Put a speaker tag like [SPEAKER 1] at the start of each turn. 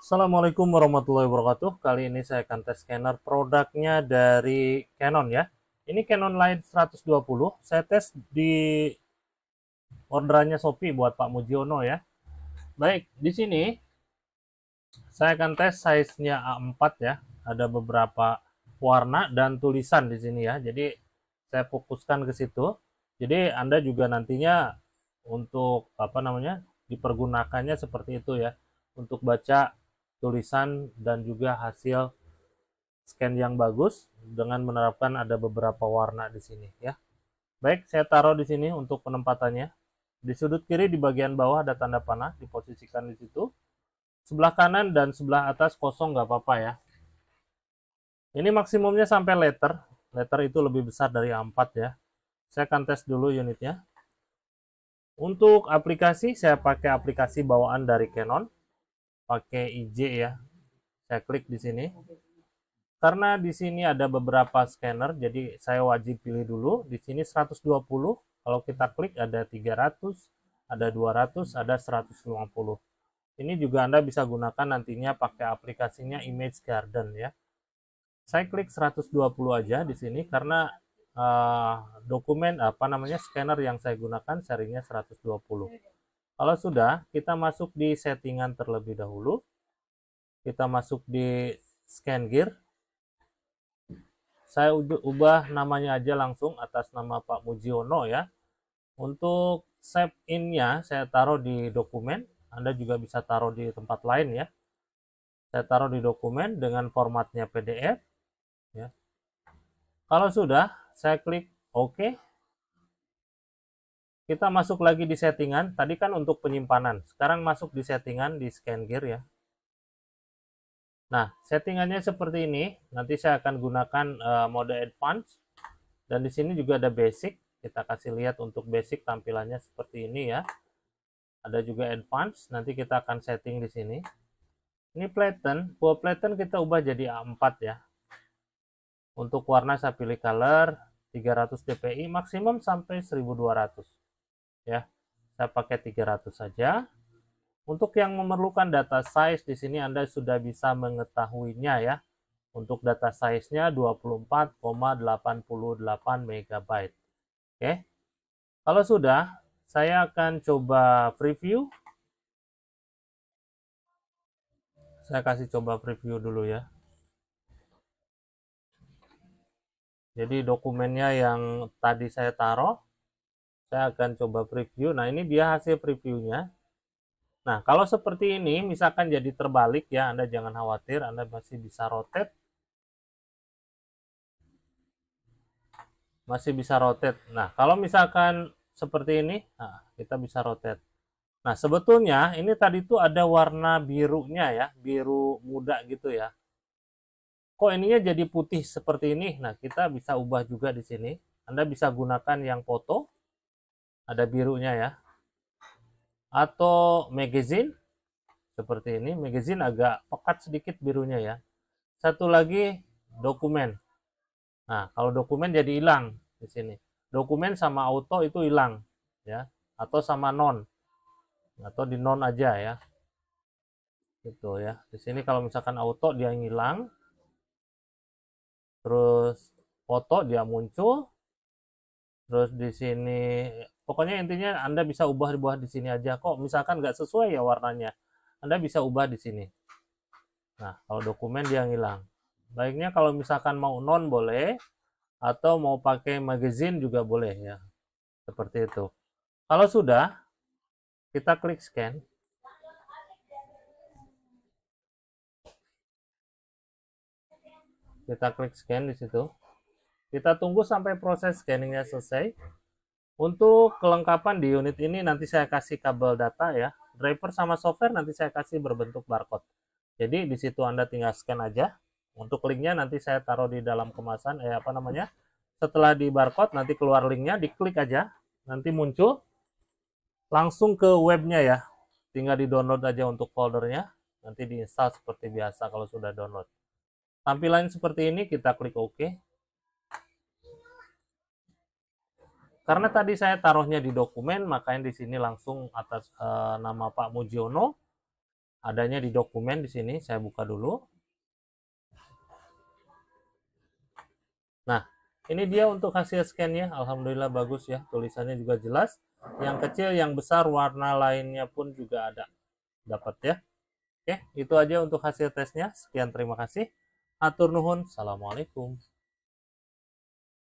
[SPEAKER 1] Assalamualaikum warahmatullahi wabarakatuh. Kali ini saya akan tes scanner produknya dari Canon ya. Ini Canon Light 120. Saya tes di orderannya Shopee buat Pak Mujiono ya. Baik, di sini saya akan tes size-nya A4 ya. Ada beberapa warna dan tulisan di sini ya. Jadi saya fokuskan ke situ. Jadi Anda juga nantinya untuk apa namanya dipergunakannya seperti itu ya untuk baca tulisan dan juga hasil scan yang bagus dengan menerapkan ada beberapa warna di sini ya. Baik, saya taruh di sini untuk penempatannya. Di sudut kiri di bagian bawah ada tanda panah, diposisikan di situ. Sebelah kanan dan sebelah atas kosong nggak apa-apa ya. Ini maksimumnya sampai letter. Letter itu lebih besar dari A4 ya. Saya akan tes dulu unitnya. Untuk aplikasi, saya pakai aplikasi bawaan dari Canon pakai IJ ya. Saya klik di sini. Karena di sini ada beberapa scanner, jadi saya wajib pilih dulu. Di sini 120, kalau kita klik ada 300, ada 200, ada 150. Ini juga Anda bisa gunakan nantinya pakai aplikasinya Image Garden ya. Saya klik 120 aja di sini karena uh, dokumen apa namanya scanner yang saya gunakan serinya 120. Kalau sudah, kita masuk di settingan terlebih dahulu. Kita masuk di scan gear. Saya ubah namanya aja langsung atas nama Pak Mujiono ya. Untuk save in-nya saya taruh di dokumen. Anda juga bisa taruh di tempat lain ya. Saya taruh di dokumen dengan formatnya PDF. Ya. Kalau sudah, saya klik OK kita masuk lagi di settingan. Tadi kan untuk penyimpanan. Sekarang masuk di settingan di scan gear ya. Nah, settingannya seperti ini. Nanti saya akan gunakan uh, mode advance. Dan di sini juga ada basic. Kita kasih lihat untuk basic tampilannya seperti ini ya. Ada juga advance. Nanti kita akan setting di sini. Ini platen. Buah platen kita ubah jadi A4 ya. Untuk warna saya pilih color 300 dpi. Maksimum sampai 1200 ya saya pakai 300 saja untuk yang memerlukan data size di sini Anda sudah bisa mengetahuinya ya untuk data size-nya 24,88 MB oke kalau sudah saya akan coba preview saya kasih coba preview dulu ya jadi dokumennya yang tadi saya taruh saya akan coba preview nah ini dia hasil previewnya nah kalau seperti ini misalkan jadi terbalik ya Anda jangan khawatir Anda masih bisa rotate masih bisa rotate nah kalau misalkan seperti ini nah, kita bisa rotate nah sebetulnya ini tadi tuh ada warna birunya ya biru muda gitu ya kok ininya jadi putih seperti ini nah kita bisa ubah juga di sini Anda bisa gunakan yang foto ada birunya ya atau magazine seperti ini magazine agak pekat sedikit birunya ya satu lagi dokumen nah kalau dokumen jadi hilang di sini dokumen sama auto itu hilang ya atau sama non atau di non aja ya gitu ya di sini kalau misalkan auto dia ngilang terus foto dia muncul terus di sini Pokoknya intinya Anda bisa ubah-ubah di sini aja. Kok misalkan nggak sesuai ya warnanya. Anda bisa ubah di sini. Nah, kalau dokumen dia ngilang. Baiknya kalau misalkan mau non boleh, atau mau pakai magazine juga boleh ya. Seperti itu. Kalau sudah, kita klik scan. Kita klik scan di situ. Kita tunggu sampai proses scanningnya selesai. Untuk kelengkapan di unit ini nanti saya kasih kabel data ya. Driver sama software nanti saya kasih berbentuk barcode. Jadi di situ Anda tinggal scan aja. Untuk linknya nanti saya taruh di dalam kemasan, eh apa namanya? Setelah di barcode nanti keluar linknya, diklik aja. Nanti muncul langsung ke webnya ya. Tinggal di download aja untuk foldernya. Nanti diinstal seperti biasa kalau sudah download. Tampilan seperti ini kita klik OK. Karena tadi saya taruhnya di dokumen, makanya di sini langsung atas e, nama Pak Mujiono. Adanya di dokumen di sini, saya buka dulu. Nah, ini dia untuk hasil scan-nya. Alhamdulillah bagus ya, tulisannya juga jelas. Yang kecil, yang besar, warna lainnya pun juga ada. Dapat ya. Oke, itu aja untuk hasil tesnya. Sekian, terima kasih. Atur nuhun. Assalamualaikum.